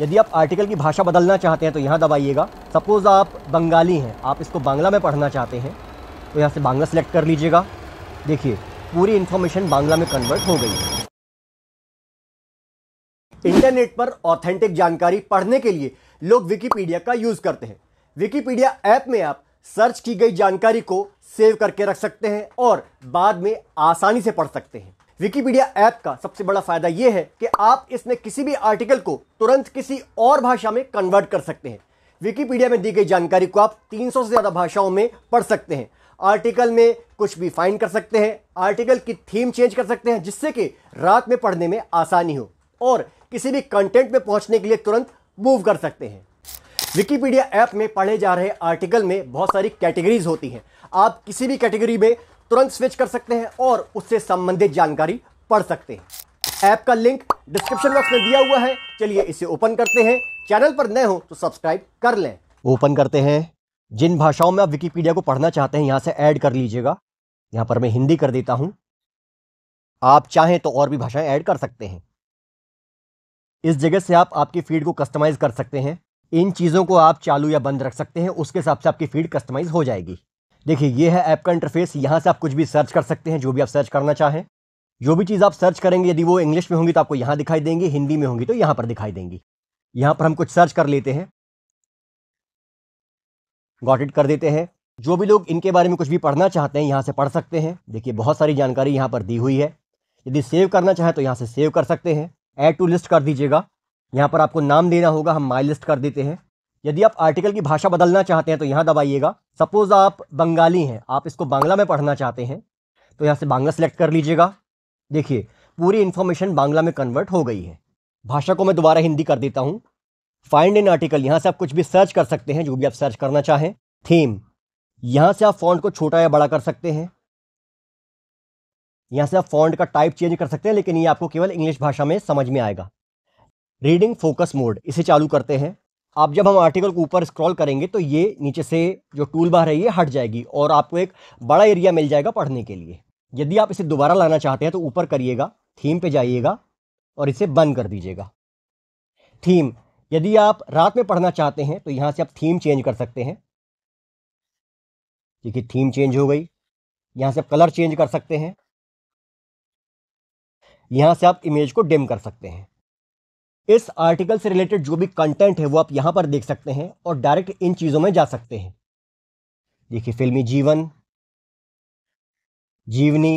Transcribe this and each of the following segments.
यदि आप आर्टिकल की भाषा बदलना चाहते हैं तो यहाँ दबाइएगा सपोज़ आप बंगाली हैं आप इसको बांग्ला में पढ़ना चाहते हैं तो यहाँ से बांग्ला सेलेक्ट कर लीजिएगा देखिए पूरी इन्फॉर्मेशन बांग्ला में कन्वर्ट हो गई इंटरनेट पर ऑथेंटिक जानकारी पढ़ने के लिए लोग विकीपीडिया का यूज़ करते हैं विकीपीडिया ऐप में आप सर्च की गई जानकारी को सेव करके रख सकते हैं और बाद में आसानी से पढ़ सकते हैं विकीपीडिया ऐप का सबसे बड़ा फायदा यह है कि आप इसमें किसी भी आर्टिकल को तुरंत किसी और भाषा में कन्वर्ट कर सकते हैं विकीपीडिया में दी गई जानकारी को आप 300 से ज़्यादा भाषाओं में पढ़ सकते हैं आर्टिकल में कुछ भी फाइंड कर सकते हैं आर्टिकल की थीम चेंज कर सकते हैं जिससे कि रात में पढ़ने में आसानी हो और किसी भी कंटेंट में पहुंचने के लिए तुरंत मूव कर सकते हैं विकीपीडिया ऐप में पढ़े जा रहे आर्टिकल में बहुत सारी कैटेगरीज होती हैं आप किसी भी कैटेगरी में तुरंत स्विच कर सकते हैं और उससे संबंधित जानकारी पढ़ सकते हैं ऐप का लिंक डिस्क्रिप्शन बॉक्स में दिया हुआ है चलिए इसे ओपन करते हैं चैनल पर नए हो तो सब्सक्राइब कर लें ओपन करते हैं जिन भाषाओं में आप विकीपीडिया को पढ़ना चाहते हैं यहां से ऐड कर लीजिएगा यहां पर मैं हिंदी कर देता हूं आप चाहें तो और भी भाषाएं ऐड कर सकते हैं इस जगह से आप आपकी फीड को कस्टमाइज़ कर सकते हैं इन चीज़ों को आप चालू या बंद रख सकते हैं उसके हिसाब से आपकी फीड कस्टमाइज़ हो जाएगी देखिए ये है ऐप का इंटरफेस यहाँ से आप कुछ भी सर्च कर सकते हैं जो भी आप सर्च करना चाहें जो भी चीज़ आप सर्च करेंगे यदि वो इंग्लिश में होंगी तो आपको यहाँ दिखाई देंगी हिंदी में होंगी तो यहाँ पर दिखाई देंगी यहाँ पर हम कुछ सर्च कर लेते हैं गॉट इट कर देते हैं जो भी लोग इनके बारे में कुछ भी पढ़ना चाहते हैं यहाँ से पढ़ सकते हैं देखिए बहुत सारी जानकारी यहाँ पर दी हुई है यदि सेव करना चाहें तो यहाँ से सेव कर सकते हैं ऐड टू लिस्ट कर दीजिएगा यहाँ पर आपको नाम देना होगा हम माई लिस्ट कर देते हैं यदि आप आर्टिकल की भाषा बदलना चाहते हैं तो यहाँ दबाइएगा सपोज़ आप बंगाली हैं आप इसको बांग्ला में पढ़ना चाहते हैं तो यहाँ से बांग्ला सेलेक्ट कर लीजिएगा देखिए पूरी इन्फॉर्मेशन बांग्ला में कन्वर्ट हो गई है भाषा को मैं दोबारा हिंदी कर देता हूँ फाइंड इन आर्टिकल यहाँ से आप कुछ भी सर्च कर सकते हैं जो भी आप सर्च करना चाहें थीम यहाँ से आप फॉन्ट को छोटा या बड़ा कर सकते हैं यहाँ से आप फॉन्ट का टाइप चेंज कर सकते हैं लेकिन ये आपको केवल इंग्लिश भाषा में समझ में आएगा रीडिंग फोकस मोड इसे चालू करते हैं आप जब हम आर्टिकल को ऊपर स्क्रॉल करेंगे तो ये नीचे से जो टूल बाहर है ये हट जाएगी और आपको एक बड़ा एरिया मिल जाएगा पढ़ने के लिए यदि आप इसे दोबारा लाना चाहते हैं तो ऊपर करिएगा थीम पे जाइएगा और इसे बंद कर दीजिएगा थीम यदि आप रात में पढ़ना चाहते हैं तो यहाँ से आप थीम चेंज कर सकते हैं देखिए थीम चेंज हो गई यहाँ से आप कलर चेंज कर सकते हैं यहाँ से आप इमेज को डिम कर सकते हैं इस आर्टिकल से रिलेटेड जो भी कंटेंट है वो आप यहाँ पर देख सकते हैं और डायरेक्ट इन चीज़ों में जा सकते हैं देखिए फिल्मी जीवन जीवनी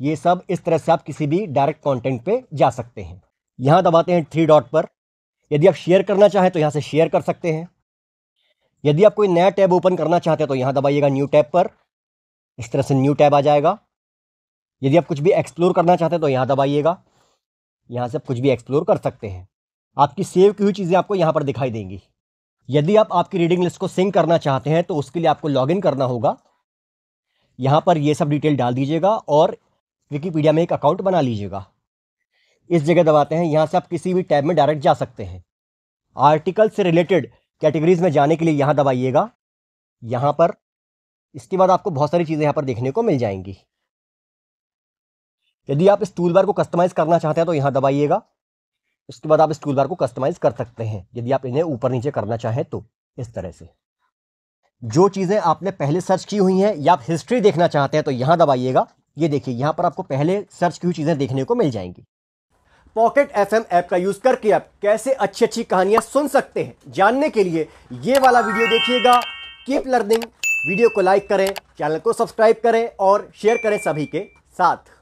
ये सब इस तरह से आप किसी भी डायरेक्ट कंटेंट पे जा सकते हैं यहाँ दबाते हैं थ्री डॉट पर यदि आप शेयर करना चाहें तो यहाँ से शेयर कर सकते हैं यदि आप कोई नया टैब ओपन करना चाहते हैं तो यहाँ दबाइएगा न्यू टैब पर इस तरह से न्यू टैब आ जाएगा यदि आप कुछ भी एक्सप्लोर करना चाहते हैं तो यहाँ दबाइएगा यहाँ से आप कुछ भी एक्सप्लोर कर सकते हैं आपकी सेव की हुई चीज़ें आपको यहाँ पर दिखाई देंगी यदि आप आपकी रीडिंग लिस्ट को सिंक करना चाहते हैं तो उसके लिए आपको लॉगिन करना होगा यहाँ पर ये सब डिटेल डाल दीजिएगा और विकीपीडिया में एक अकाउंट बना लीजिएगा इस जगह दबाते हैं यहाँ से आप किसी भी टैब में डायरेक्ट जा सकते हैं आर्टिकल से रिलेटेड कैटेगरीज में जाने के लिए यहाँ दबाइएगा यहाँ पर इसके बाद आपको बहुत सारी चीज़ें यहाँ पर देखने को मिल जाएंगी यदि आप इस टूल बार को कस्टमाइज़ करना चाहते हैं तो यहाँ दबाइएगा उसके बाद आप इस टूल बार को कस्टमाइज़ कर सकते हैं यदि आप इन्हें ऊपर नीचे करना चाहें तो इस तरह से जो चीज़ें आपने पहले सर्च की हुई हैं या आप हिस्ट्री देखना चाहते हैं तो यहां दबाइएगा ये देखिए यहां पर आपको पहले सर्च की हुई चीज़ें देखने को मिल जाएंगी पॉकेट एफ ऐप का यूज करके आप कैसे अच्छी अच्छी कहानियां सुन सकते हैं जानने के लिए ये वाला वीडियो देखिएगा कीप लर्निंग वीडियो को लाइक करें चैनल को सब्सक्राइब करें और शेयर करें सभी के साथ